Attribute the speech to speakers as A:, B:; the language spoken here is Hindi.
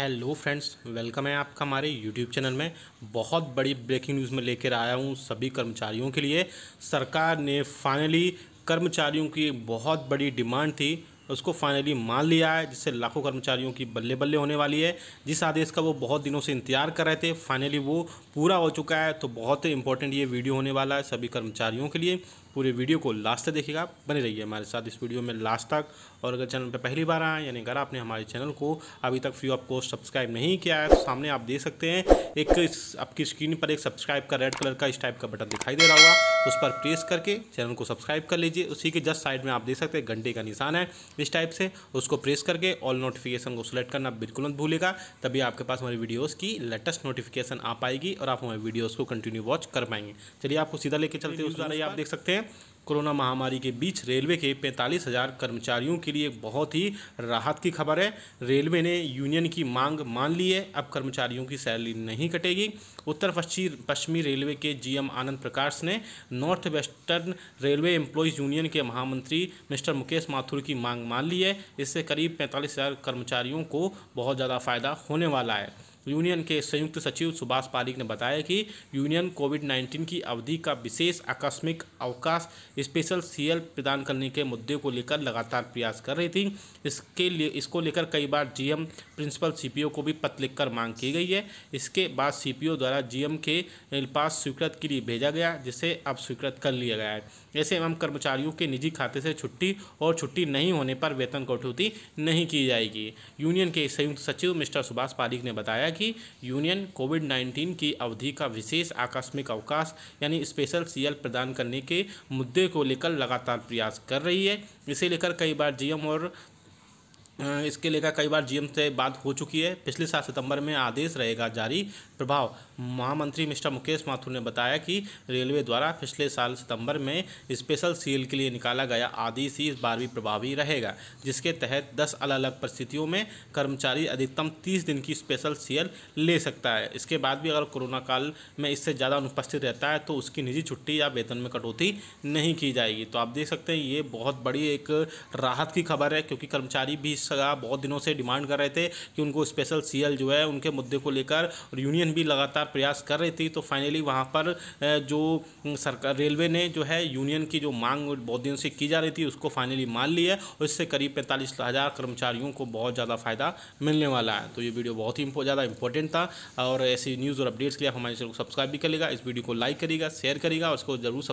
A: हेलो फ्रेंड्स वेलकम है आपका हमारे यूट्यूब चैनल में बहुत बड़ी ब्रेकिंग न्यूज़ में लेकर आया हूँ सभी कर्मचारियों के लिए सरकार ने फाइनली कर्मचारियों की बहुत बड़ी डिमांड थी उसको फाइनली मान लिया है जिससे लाखों कर्मचारियों की बल्ले बल्ले होने वाली है जिस आदेश का वो बहुत दिनों से इंतजार कर रहे थे फाइनली वो पूरा हो चुका है तो बहुत इंपॉर्टेंट ये वीडियो होने वाला है सभी कर्मचारियों के लिए पूरे वीडियो को लास्ट तक देखिएगा बने रहिए हमारे साथ इस वीडियो में लास्ट तक और अगर चैनल पर पहली बार आए यानी अगर आपने हमारे चैनल को अभी तक फ्यू आपको सब्सक्राइब नहीं किया है तो सामने आप देख सकते हैं एक आपकी स्क्रीन पर एक सब्सक्राइब का रेड कलर का इस टाइप का बटन दिखाई दे रहा होगा उस पर प्रेस करके चैनल को सब्सक्राइब कर लीजिए उसी के जस्ट साइड में आप देख सकते हैं घंटे का निशान है इस टाइप से उसको प्रेस करके ऑल नोटिफिकेशन को सिलेक्ट करना बिल्कुल मत भूलेगा तभी आपके पास हमारी वीडियोज़ की लेटेस्ट नोटिफिकेशन आ पाएगी और आप हमारे वीडियोज़ को कंटिन्यू वॉच कर पाएंगे चलिए आपको सीधा लेके चलते हैं उस आप देख सकते हैं हैं कोरोना महामारी के बीच रेलवे के पैंतालीस हजार कर्मचारियों के लिए बहुत ही राहत की खबर है रेलवे ने यूनियन की मांग मान ली है अब कर्मचारियों की सैलरी नहीं कटेगी उत्तर पश्चिम पश्चिमी रेलवे के जीएम आनंद प्रकाश ने north western railway employees union के महामंत्री मिस्टर मुकेश माथुर की मांग मान ली है इससे करीब पैंतालीस कर्मचारियों को बहुत ज़्यादा फ़ायदा होने वाला है यूनियन के संयुक्त सचिव सुभाष पारिक ने बताया कि यूनियन कोविड 19 की अवधि का विशेष आकस्मिक अवकाश स्पेशल सीएल प्रदान करने के मुद्दे को लेकर लगातार प्रयास कर रही थी इसके लिए इसको लेकर कई बार जीएम प्रिंसिपल सीपीओ को भी पत्र लिखकर मांग की गई है इसके बाद सीपीओ द्वारा जीएम के पास स्वीकृत के लिए भेजा गया जिसे अब स्वीकृत कर लिया गया है ऐसे एवं कर्मचारियों के निजी खाते से छुट्टी और छुट्टी नहीं होने पर वेतन कटौती नहीं की जाएगी यूनियन के संयुक्त सचिव मिस्टर सुभाष पारिक ने बताया बताया कि यूनियन कोविड 19 की अवधि का विशेष आकस्मिक अवकाश यानी स्पेशल सीएल प्रदान करने के मुद्दे को लेकर लगातार प्रयास कर रही है इसे लेकर कई बार जीएम और इसके लेकर कई बार जीएम से बात हो चुकी है पिछले साल सितंबर में आदेश रहेगा जारी प्रभाव महामंत्री मिस्टर मुकेश माथुर ने बताया कि रेलवे द्वारा पिछले साल सितंबर में स्पेशल सील के लिए निकाला गया आदेश ही इस बार भी प्रभावी रहेगा जिसके तहत दस अलग अलग परिस्थितियों में कर्मचारी अधिकतम तीस दिन की स्पेशल सीएल ले सकता है इसके बाद भी अगर कोरोना काल में इससे ज़्यादा अनुपस्थित रहता है तो उसकी निजी छुट्टी या वेतन में कटौती नहीं की जाएगी तो आप देख सकते हैं ये बहुत बड़ी एक राहत की खबर है क्योंकि कर्मचारी भी इस सगा बहुत दिनों से डिमांड कर रहे थे कि उनको स्पेशल सीएल जो है उनके मुद्दे को लेकर यूनियन भी लगातार प्रयास कर रही थी तो फाइनली वहाँ पर जो सरकार रेलवे ने जो है यूनियन की जो मांग बहुत दिनों से की जा रही थी उसको फाइनली मान ली है और इससे करीब पैंतालीस हज़ार कर्मचारियों को बहुत ज़्यादा फ़ायदा मिलने वाला है तो ये वीडियो बहुत ही ज़्यादा इंपॉर्टेंट था और ऐसी न्यूज़ और अपडेट्स के लिए हमारे चैनल को सब्सक्राइब भी करेगा इस वीडियो को लाइक करेगा शेयर करेगा और उसको जरूर